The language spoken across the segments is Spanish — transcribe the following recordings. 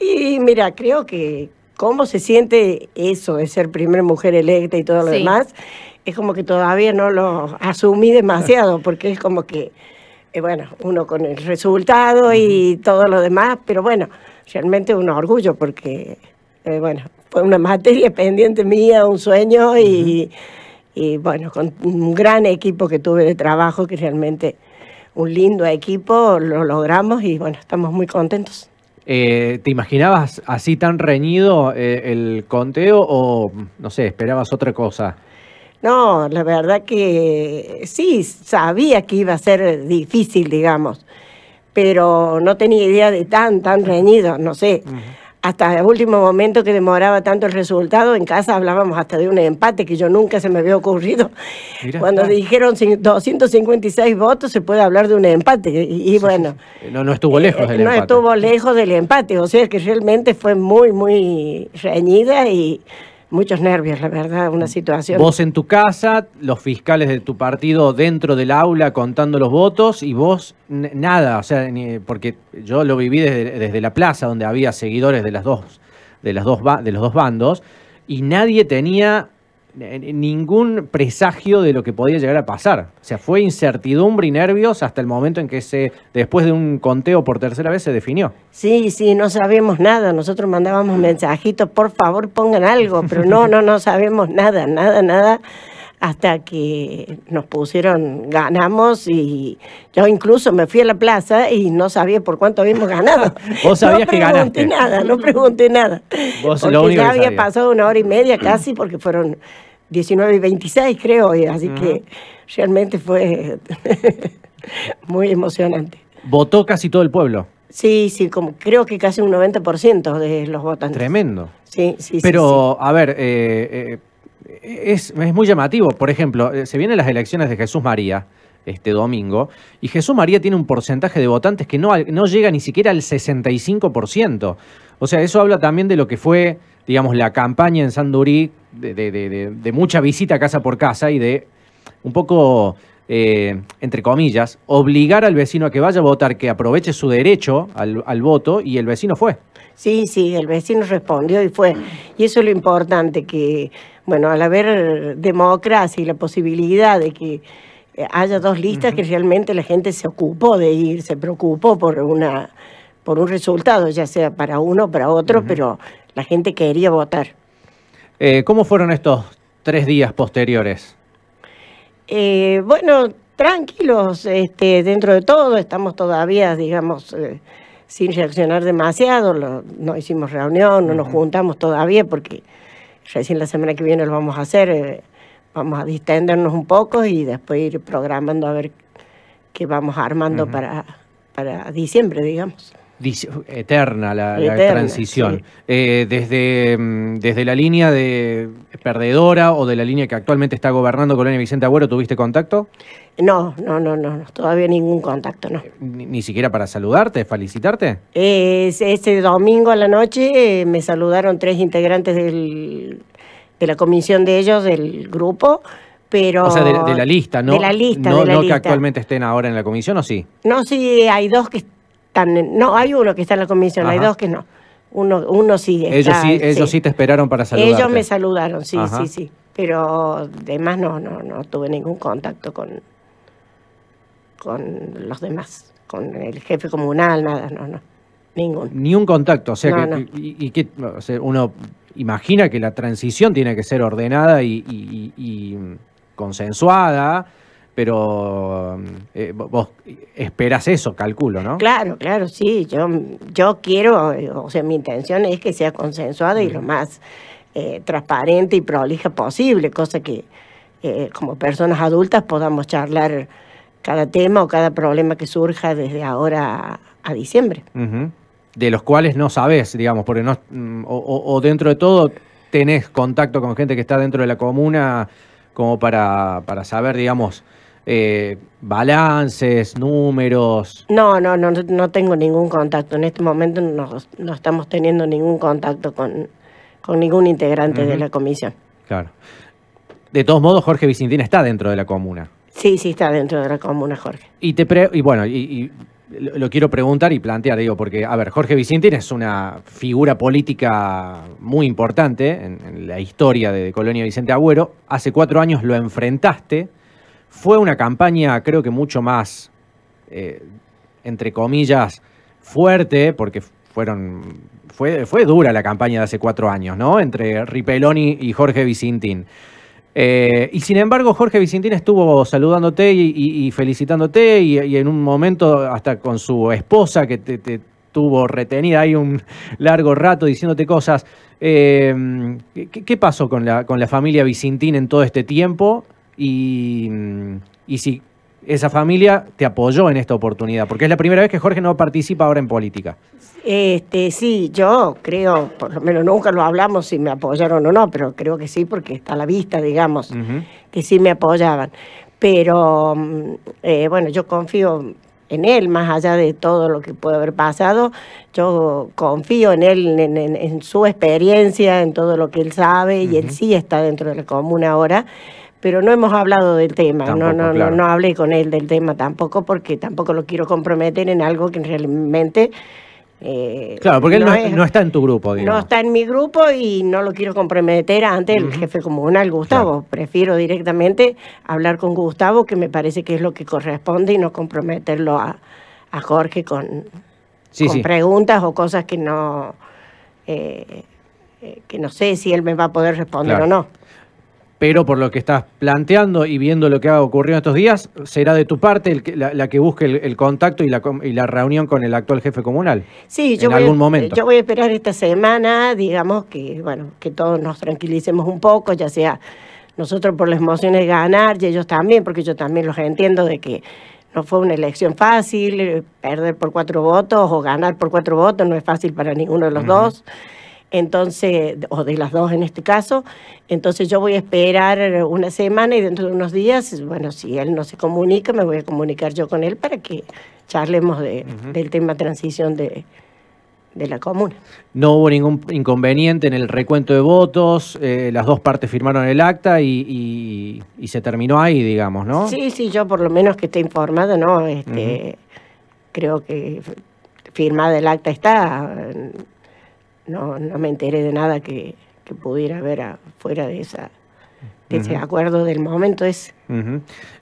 Y mira, creo que cómo se siente eso de ser primera mujer electa y todo lo demás, es como que todavía no lo asumí demasiado, porque es como que, eh, bueno, uno con el resultado y todo lo demás, pero bueno, realmente un orgullo porque, eh, bueno, fue una materia pendiente mía, un sueño y, bueno, con un gran equipo que tuve de trabajo, que realmente un lindo equipo, lo logramos y bueno, estamos muy contentos. Eh, ¿Te imaginabas así tan reñido eh, el conteo o, no sé, esperabas otra cosa? No, la verdad que eh, sí, sabía que iba a ser difícil, digamos, pero no tenía idea de tan, tan reñido, no sé hasta el último momento que demoraba tanto el resultado, en casa hablábamos hasta de un empate que yo nunca se me había ocurrido. Cuando dijeron 256 votos se puede hablar de un empate. Y, bueno... No, no estuvo eh, lejos del empate. No estuvo lejos del empate, o sea que realmente fue muy, muy reñida y muchos nervios, la verdad, una mm. situación. Vos en tu casa, los fiscales de tu partido dentro del aula contando los votos y vos nada, o sea, ni, porque yo lo viví desde, la plaza donde había seguidores de las dos de las dos de los dos bandos y nadie tenía ningún presagio de lo que podía llegar a pasar. O sea, fue incertidumbre y nervios hasta el momento en que se, después de un conteo por tercera vez, se definió. Sí, sí, no sabemos nada. Nosotros mandábamos mensajitos, por favor pongan algo, pero no, no, no sabemos nada, nada, nada hasta que nos pusieron, ganamos y yo incluso me fui a la plaza y no sabía por cuánto habíamos ganado. Vos sabías no que pregunté nada, no pregunté nada. Vos porque lo ya había pasado una hora y media casi porque fueron 19 y 26 creo, así que realmente fue muy emocionante. ¿Votó casi todo el pueblo? Sí, sí, como creo que casi un 90% de los votantes. Tremendo. Sí, sí, Pero, sí, a ver, eh, eh es, muy llamativo. Por ejemplo, eh, se vienen las elecciones de Jesús María este domingo, y Jesús María tiene un porcentaje de votantes que no, no llega ni siquiera al 65%. O sea, eso habla también de lo que fue, digamos, la campaña en Sandurí de mucha visita casa por casa y de un poco eh, entre comillas, obligar al vecino a que vaya a votar, que aproveche su derecho al, voto y el vecino fue. Sí, sí, el vecino respondió y fue. Y eso es lo importante, que, bueno, al haber democracia y la posibilidad de que eh, haya dos listas, que realmente la gente se ocupó de ir, se preocupó por una por un resultado, ya sea para uno o para otro, pero la gente quería votar. Eh, ¿Cómo fueron estos tres días posteriores? Eh, bueno, tranquilos, este, dentro de todo estamos todavía, digamos, eh, sin reaccionar demasiado, no hicimos reunión, no nos juntamos todavía porque recién la semana que viene lo vamos a hacer, eh, vamos a distendernos un poco y después ir programando a ver qué vamos armando para diciembre, digamos eterna la, transición. Eh, desde, mm, desde la línea de perdedora o de la línea que actualmente está gobernando Colonia Vicente Agüero, ¿tuviste contacto? No, no, no, no, todavía ningún contacto, no. Eh, ¿Ni, siquiera para saludarte, felicitarte? Eh, Ese este domingo a la noche me saludaron tres integrantes de la comisión de ellos, del grupo. Pero o sea, de, la lista, ¿no? De la lista, no, no que actualmente estén ahora en la comisión, ¿o sí? No, sí, hay dos que no, hay uno que está en la comisión, hay dos que no. Uno, uno sí Ellos sí, te esperaron para saludar Ellos me saludaron, sí, sí, sí. Pero además no, no, no tuve ningún contacto con, con los demás, con el jefe comunal, nada, no, no. Ningún. Ni un contacto, o sea, que, Y, que uno imagina que la transición tiene que ser ordenada y, y consensuada pero eh, vos esperas eso, calculo, ¿no? Claro, claro, sí. Yo, yo quiero, eh, o sea, mi intención es que sea consensuada y lo más eh, transparente y prolija posible, cosa que como personas adultas podamos charlar cada tema o cada problema que surja desde ahora a, diciembre. De los cuales no sabes, digamos, porque no, mm, o, dentro de todo tenés contacto con gente que está dentro de la comuna como para, para saber, digamos, eh, balances, números. No, no, no, no tengo ningún contacto. En este momento no, estamos teniendo ningún contacto con, ningún integrante de la comisión. Claro. De todos modos, Jorge Vicentín está dentro de la comuna. Sí, sí, está dentro de la comuna, Jorge. Y te y bueno, y, lo quiero preguntar y plantear, digo, porque, a ver, Jorge Vicentín es una figura política muy importante en la historia de Colonia Vicente Agüero. Hace cuatro años lo enfrentaste fue una campaña creo que mucho más, eh, entre comillas, fuerte, porque fueron, fue, fue dura la campaña de hace cuatro años, ¿no? Entre Ripeloni y Jorge Vicintín. Eh, y sin embargo, Jorge Vicentín estuvo saludándote y, felicitándote y, en un momento hasta con su esposa que te, tuvo retenida ahí un largo rato diciéndote cosas. Eh, ¿qué, pasó con la, con la familia Vicentín en todo este tiempo? y, si esa familia te apoyó en esta oportunidad, porque es la primera vez que Jorge no participa ahora en política. Este, sí, yo creo, por lo menos nunca lo hablamos si me apoyaron o no, pero creo que sí, porque está a la vista, digamos, que sí me apoyaban. Pero mm, eh, bueno, yo confío en él, más allá de todo lo que puede haber pasado, yo confío en él, en, su experiencia, en todo lo que él sabe, y él sí está dentro de la comuna ahora pero no hemos hablado del tema, no, no, no, no hablé con él del tema tampoco porque tampoco lo quiero comprometer en algo que realmente... Eh, claro, porque él no, está en tu grupo, No está en mi grupo y no lo quiero comprometer ante el jefe comunal, Gustavo. Prefiero directamente hablar con Gustavo, que me parece que es lo que corresponde, y no comprometerlo a, Jorge con, preguntas o cosas que no, eh, eh, que no sé si él me va a poder responder o no pero por lo que estás planteando y viendo lo que ha ocurrido estos días, será de tu parte la, que busque el, contacto y la, reunión con el actual jefe comunal. Sí, en yo, algún voy, momento. yo voy a esperar esta semana, digamos que, bueno, que todos nos tranquilicemos un poco, ya sea nosotros por las emociones ganar y ellos también, porque yo también los entiendo de que no fue una elección fácil, eh, perder por cuatro votos o ganar por cuatro votos no es fácil para ninguno de los dos entonces, o de las dos en este caso, entonces yo voy a esperar una semana y dentro de unos días, bueno, si él no se comunica, me voy a comunicar yo con él para que charlemos de, del tema transición de, la comuna. No hubo ningún inconveniente en el recuento de votos, eh, las dos partes firmaron el acta y, y, se terminó ahí, digamos, ¿no? Sí, sí, yo por lo menos que esté informado, ¿no? Este, Creo que firmada el acta está no, no me enteré de nada que, pudiera haber fuera de esa de ese acuerdo del momento es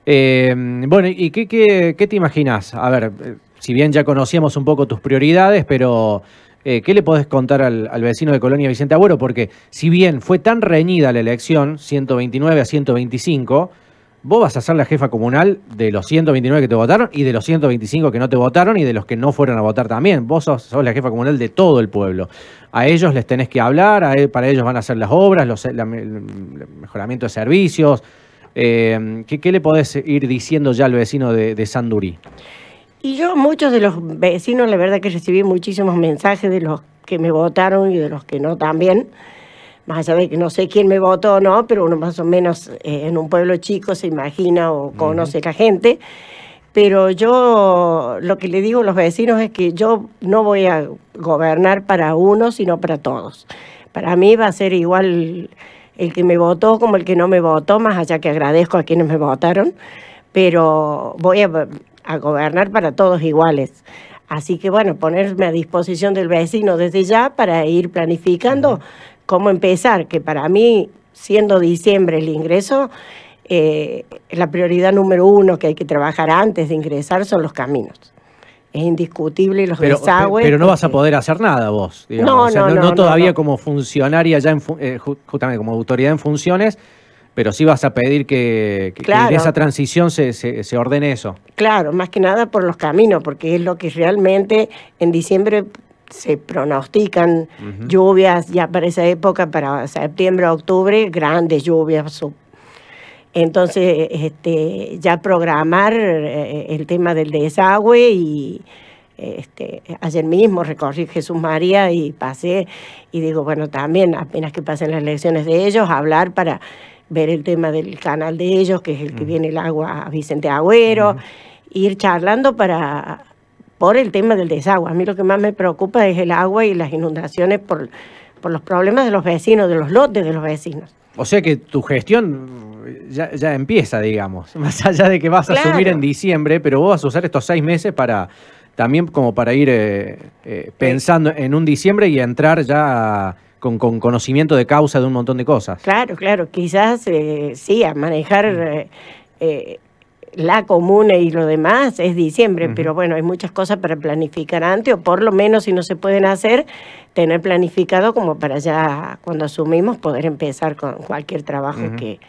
eh, bueno, ¿y qué, te imaginas? A ver, eh, si bien ya conocíamos un poco tus prioridades, pero eh, ¿qué le podés contar al, al, vecino de Colonia Vicente Agüero? Porque si bien fue tan reñida la elección, 129 a 125, vos vas a ser la jefa comunal de los 129 que te votaron y de los 125 que no te votaron y de los que no fueron a votar también. Vos sos, la jefa comunal de todo el pueblo. A ellos les tenés que hablar, e, para ellos van a hacer las obras, los, el mejoramiento de servicios. Eh, ¿qué, le podés ir diciendo ya al vecino de, de Sandurí? Y yo, muchos de los vecinos, la verdad que recibí muchísimos mensajes de los que me votaron y de los que no también más allá de que no sé quién me votó o no, pero uno más o menos eh, en un pueblo chico se imagina o conoce la gente. Pero yo lo que le digo a los vecinos es que yo no voy a gobernar para uno, sino para todos. Para mí va a ser igual el que me votó como el que no me votó, más allá que agradezco a quienes me votaron, pero voy a, gobernar para todos iguales. Así que bueno, ponerme a disposición del vecino desde ya para ir planificando cómo empezar, que para mí, siendo diciembre el ingreso, eh, la prioridad número uno que hay que trabajar antes de ingresar son los caminos. Es indiscutible los desagües. Pero no vas a poder hacer nada vos. No, no, no, no, todavía como funcionaria, ya eh, justamente como autoridad en funciones, pero sí vas a pedir que, en esa transición se, se, ordene eso. Claro, más que nada por los caminos, porque es lo que realmente en diciembre se pronostican lluvias ya para esa época, para septiembre, octubre, grandes lluvias. Entonces, este, ya programar eh, el tema del desagüe y este, ayer mismo recorrí Jesús María y pasé y digo, bueno, también apenas que pasen las elecciones de ellos, hablar para ver el tema del canal de ellos, que es el que viene el agua a Vicente Agüero, ir charlando para por el tema del desagüe. A mí lo que más me preocupa es el agua y las inundaciones por, por los problemas de los vecinos, de los lotes de los vecinos. O sea que tu gestión ya, empieza, digamos, más allá de que vas a subir en diciembre, pero vos vas a usar estos seis meses para también como para ir eh, eh, pensando en un diciembre y entrar ya... con, conocimiento de causa de un montón de cosas. Claro, claro, quizás eh, sí, a manejar mm la comuna y lo demás es diciembre, pero bueno, hay muchas cosas para planificar antes, o por lo menos si no se pueden hacer, tener planificado como para ya cuando asumimos poder empezar con cualquier trabajo que,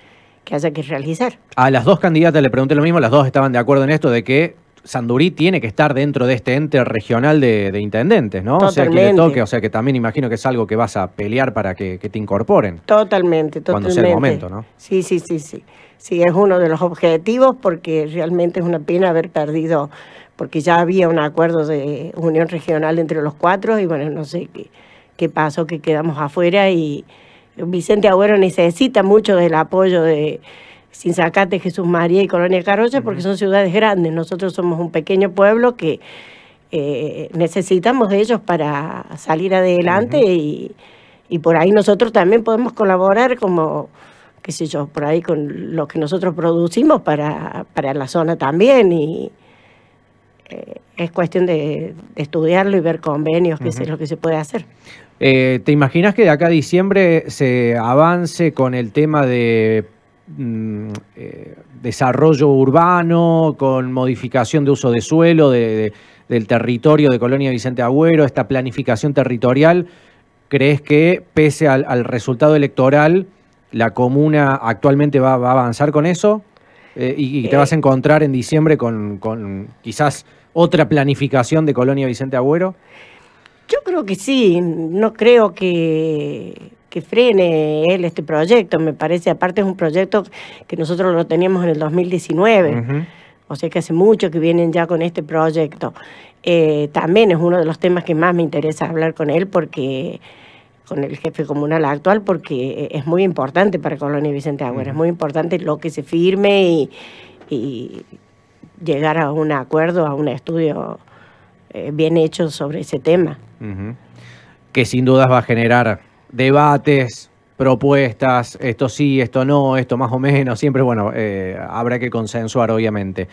que haya que realizar. A las dos candidatas le pregunté lo mismo, las dos estaban de acuerdo en esto de que Sandurí tiene que estar dentro de este ente regional de, intendentes, ¿no? O sea, que le toque, o sea, que también imagino que es algo que vas a pelear para que, que te incorporen. Totalmente, totalmente. Cuando sea el momento, ¿no? Sí, sí, sí, sí sí es uno de los objetivos porque realmente es una pena haber perdido, porque ya había un acuerdo de unión regional entre los cuatro y bueno, no sé qué, pasó, que quedamos afuera y Vicente Agüero necesita mucho del apoyo de Sinzacate, Jesús María y Colonia Carolla porque son ciudades grandes, nosotros somos un pequeño pueblo que... Eh, necesitamos de ellos para salir adelante y, y por ahí nosotros también podemos colaborar como qué sé yo, por ahí con lo que nosotros producimos para, la zona también y eh, es cuestión de, estudiarlo y ver convenios, qué es lo que se puede hacer. Eh, ¿Te imaginas que de acá a diciembre se avance con el tema de mm, eh, desarrollo urbano, con modificación de uso de suelo, del territorio de Colonia Vicente Agüero, esta planificación territorial? ¿Crees que pese al resultado electoral la comuna actualmente va, a avanzar con eso eh, y, te eh. vas a encontrar en diciembre con, quizás otra planificación de Colonia Vicente Agüero. Yo creo que sí, no creo que que frene él este proyecto. Me parece, aparte es un proyecto que nosotros lo teníamos en el 2019, o sea que hace mucho que vienen ya con este proyecto. Eh, también es uno de los temas que más me interesa hablar con él porque con el jefe comunal actual porque eh, es muy importante para Colonia Vicente Agüero, es muy importante lo que se firme y, llegar a un acuerdo, a un estudio eh, bien hecho sobre ese tema. Que sin dudas va a generar debates, propuestas, esto sí, esto no, esto más o menos, siempre, bueno, eh, habrá que consensuar, obviamente.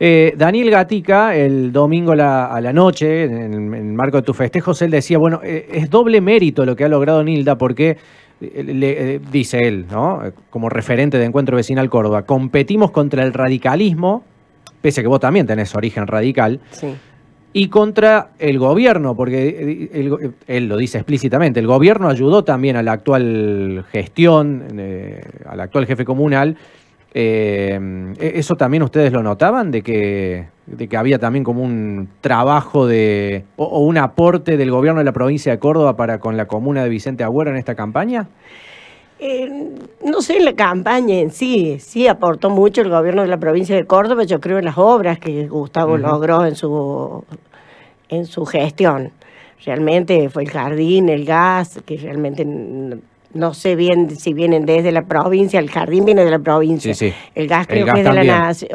Eh, Daniel Gatica, el domingo a la noche, en, el marco de tus festejos, él decía, bueno, eh, es doble mérito lo que ha logrado Nilda porque... Le, dice él, ¿no? como referente de Encuentro Vecinal Córdoba, competimos contra el radicalismo, pese a que vos también tenés origen radical, sí y contra el gobierno, porque eh, eh, él, lo dice explícitamente, el gobierno ayudó también a la actual gestión, eh, al actual jefe comunal. ¿e-, ¿Eso también ustedes lo notaban? De que, de que había también como un trabajo de, o, un aporte del gobierno de la provincia de Córdoba para con la comuna de Vicente Agüero en esta campaña? Eh, no sé, la campaña en sí, sí aportó mucho el gobierno de la provincia de Córdoba, yo creo en las obras que Gustavo logró en su, en su gestión. Realmente fue el jardín, el gas, que realmente no sé bien si vienen desde la provincia, el jardín viene de la provincia, el gas creo que es de la,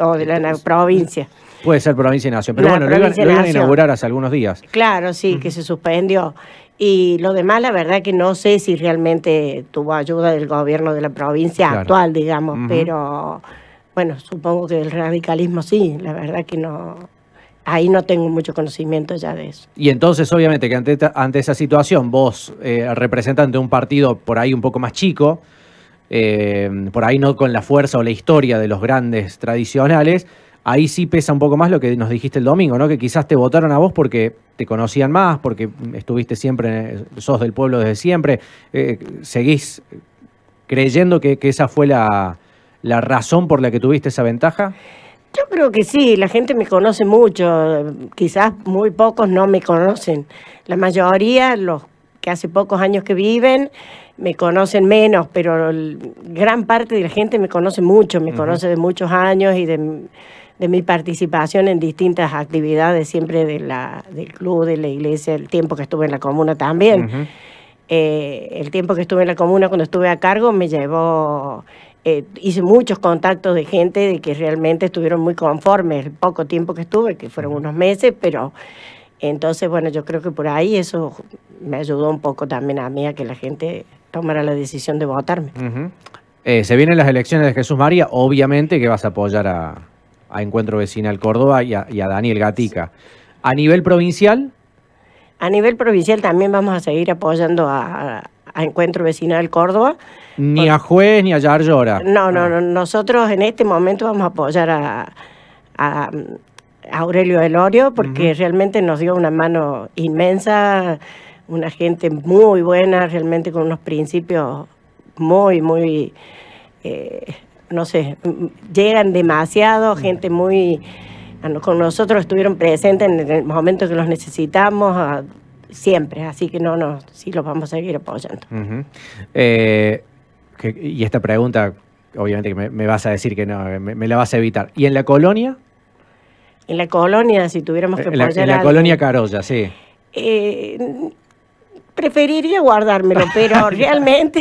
o de la, provincia. Puede ser provincia y nación, pero bueno, lo iban, a inaugurar hace algunos días. Claro, sí, que se suspendió. Y lo demás, la verdad que no sé si realmente tuvo ayuda del gobierno de la provincia actual, digamos, pero bueno, supongo que el radicalismo sí, la verdad que no, ahí no tengo mucho conocimiento ya de eso. Y entonces, obviamente, que ante, ante esa situación, vos, eh, representante de un partido por ahí un poco más chico, eh, por ahí no con la fuerza o la historia de los grandes tradicionales, ahí sí pesa un poco más lo que nos dijiste el domingo, ¿no? Que quizás te votaron a vos porque te conocían más, porque estuviste siempre, sos del pueblo desde siempre, eh, seguís creyendo que, esa fue la, razón por la que tuviste esa ventaja. Yo creo que sí, la gente me conoce mucho, quizás muy pocos no me conocen. La mayoría, los que hace pocos años que viven, me conocen menos, pero gran parte de la gente me conoce mucho, me conoce de muchos años y de de mi participación en distintas actividades, siempre del club, de la iglesia, el tiempo que estuve en la comuna también. Eh, el tiempo que estuve en la comuna cuando estuve a cargo me llevó, eh, hice muchos contactos de gente de que realmente estuvieron muy conformes el poco tiempo que estuve, que fueron unos meses, pero entonces, bueno, yo creo que por ahí eso me ayudó un poco también a mí a que la gente tomara la decisión de votarme. Eh, se vienen las elecciones de Jesús María, obviamente que vas a apoyar a, a Encuentro Vecinal Córdoba y a, Daniel Gatica. A nivel provincial. A nivel provincial también vamos a seguir apoyando a, Encuentro Vecinal Córdoba. Ni a juez ni a Yarlora. No, no, ah. no, nosotros en este momento vamos a apoyar a, Aurelio Delorio porque realmente nos dio una mano inmensa, una gente muy buena, realmente con unos principios muy, muy eh, no sé, llegan demasiado, mm. gente muy... Ah, con nosotros estuvieron presentes en el momento que los necesitamos, ah, siempre, así que no, no, sí los vamos a seguir apoyando. Eh, y esta pregunta, obviamente que me, vas a decir que no, me, la vas a evitar. ¿Y en la colonia? En la colonia, si tuviéramos eh, que apoyar En la, colonia Carolla, sí. Eh, preferiría guardármelo, pero realmente,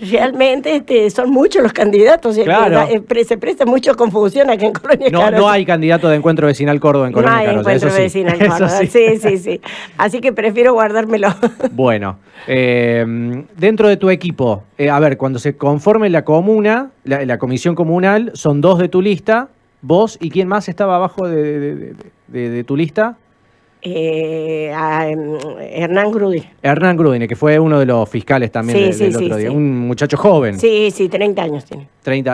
realmente este, son muchos los candidatos. ¿eh? Eh, eh, se presta mucha confusión aquí en Colonia no, No hay candidato de encuentro vecinal Córdoba en Colonia No hay encuentro vecinal sí. Córdoba, sí. sí. sí, Así que prefiero guardármelo. Bueno, dentro de tu equipo, a ver, cuando se conforme la comuna, la, comisión comunal, son dos de tu lista, vos y quién más estaba abajo de, de, de tu lista. Eh, a em, Hernán Grudin. Hernán Grudin, que fue uno de los fiscales también del otro día. Un muchacho joven. Sí, sí, 30 años tiene.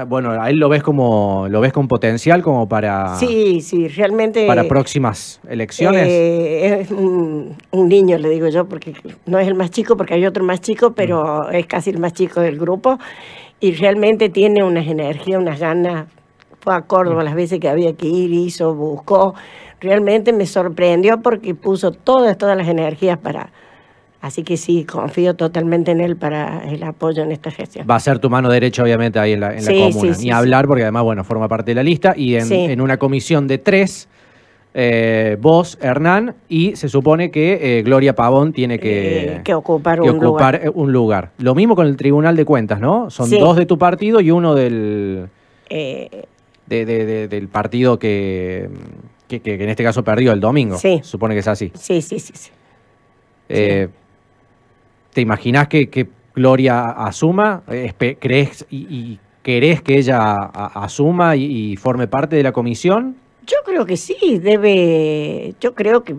bueno, a él lo ves como lo ves con potencial como para Sí, sí, realmente para próximas elecciones. Eh, es un, niño, le digo yo, porque no es el más chico, porque hay otro más chico, pero mm. es casi el más chico del grupo y realmente tiene unas energías, unas ganas. Fue a Córdoba mm. las veces que había que ir, hizo, buscó realmente me sorprendió porque puso todas, todas las energías para... Así que sí, confío totalmente en él para el apoyo en esta gestión. Va a ser tu mano derecha, obviamente, ahí en la, comuna. Ni hablar, porque además, bueno, forma parte de la lista. Y en, una comisión de tres, eh, vos, Hernán, y se supone que eh, Gloria Pavón tiene que, eh, que ocupar, un, lugar. Lo mismo con el Tribunal de Cuentas, ¿no? Son dos de tu partido y uno del, del partido que que, en este caso perdió el domingo. Sí. Supone que es así. Sí, sí, sí. Eh, ¿Te imaginas que, Gloria asuma? ¿Crees y, querés que ella asuma y, y forme parte de la comisión? Yo creo que sí, debe, yo creo que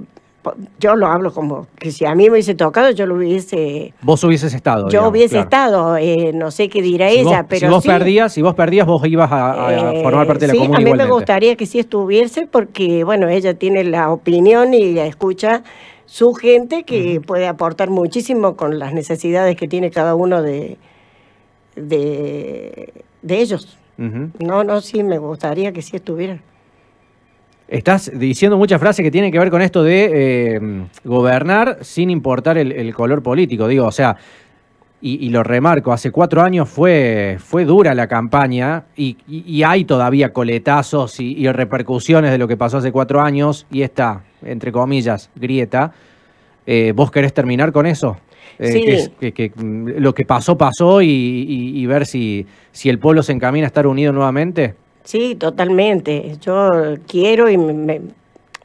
yo lo hablo como que si a mí me hubiese tocado, yo lo hubiese... Vos hubieses estado. Yo hubiese estado, eh, no sé qué dirá ella, pero... Si vos, perdías, si vos perdías, vos ibas a, eh, formar parte de la sí, A mí me gustaría que sí estuviese porque, bueno, ella tiene la opinión y la escucha su gente que puede aportar muchísimo con las necesidades que tiene cada uno de, de, ellos. No, no, sí, me gustaría que sí estuviera. Estás diciendo muchas frases que tienen que ver con esto de eh, gobernar sin importar el, color político. Digo, o sea, y, lo remarco, hace cuatro años fue, fue dura la campaña y, hay todavía coletazos y, repercusiones de lo que pasó hace cuatro años y esta, entre comillas, grieta. Eh, ¿Vos querés terminar con eso? Eh, sí. que, mm, lo que pasó, pasó y, ver si, si el pueblo se encamina a estar unido nuevamente. Sí, totalmente. Yo quiero y me,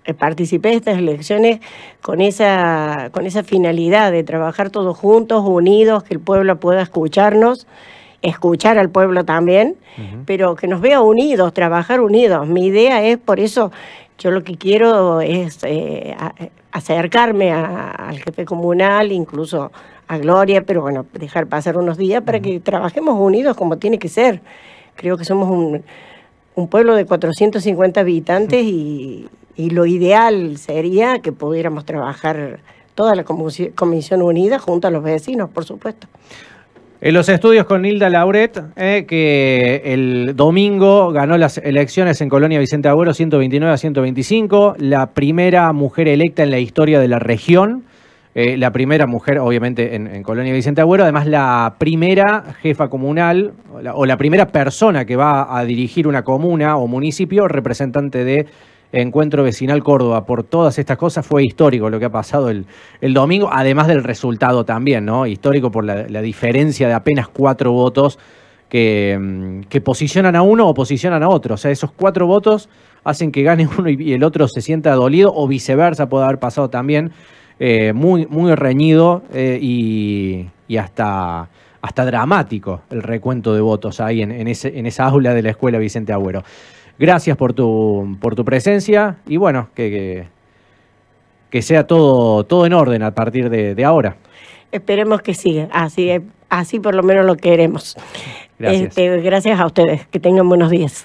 eh, participé de estas elecciones con esa, con esa finalidad de trabajar todos juntos, unidos, que el pueblo pueda escucharnos, escuchar al pueblo también, pero que nos vea unidos, trabajar unidos. Mi idea es, por eso, yo lo que quiero es eh, acercarme al jefe comunal, incluso a Gloria, pero bueno, dejar pasar unos días para que trabajemos unidos como tiene que ser. Creo que somos un, un pueblo de 450 habitantes y, lo ideal sería que pudiéramos trabajar toda la Comisión Unida junto a los vecinos, por supuesto. En los estudios con Hilda Lauret, eh, que el domingo ganó las elecciones en Colonia Vicente Agüero 129 a 125, la primera mujer electa en la historia de la región. Eh, la primera mujer, obviamente, en, Colonia Vicente Agüero, además la primera jefa comunal o la, primera persona que va a dirigir una comuna o municipio representante de Encuentro Vecinal Córdoba. Por todas estas cosas fue histórico lo que ha pasado el, el domingo, además del resultado también, ¿no? Histórico por la, diferencia de apenas cuatro votos mm, que, posicionan a uno o posicionan a otro. O sea, esos cuatro votos hacen que gane uno y el otro se sienta dolido o viceversa, puede haber pasado también. Eh, muy, muy reñido eh, y, y, hasta, hasta dramático el recuento de votos ahí en, en, ese, en esa aula de la escuela Vicente Agüero. Gracias por tu, por tu presencia y bueno, que, que, sea todo, todo en orden a partir de, ahora. Esperemos que siga, así, así por lo menos lo queremos. gracias este, a ustedes, que tengan buenos días.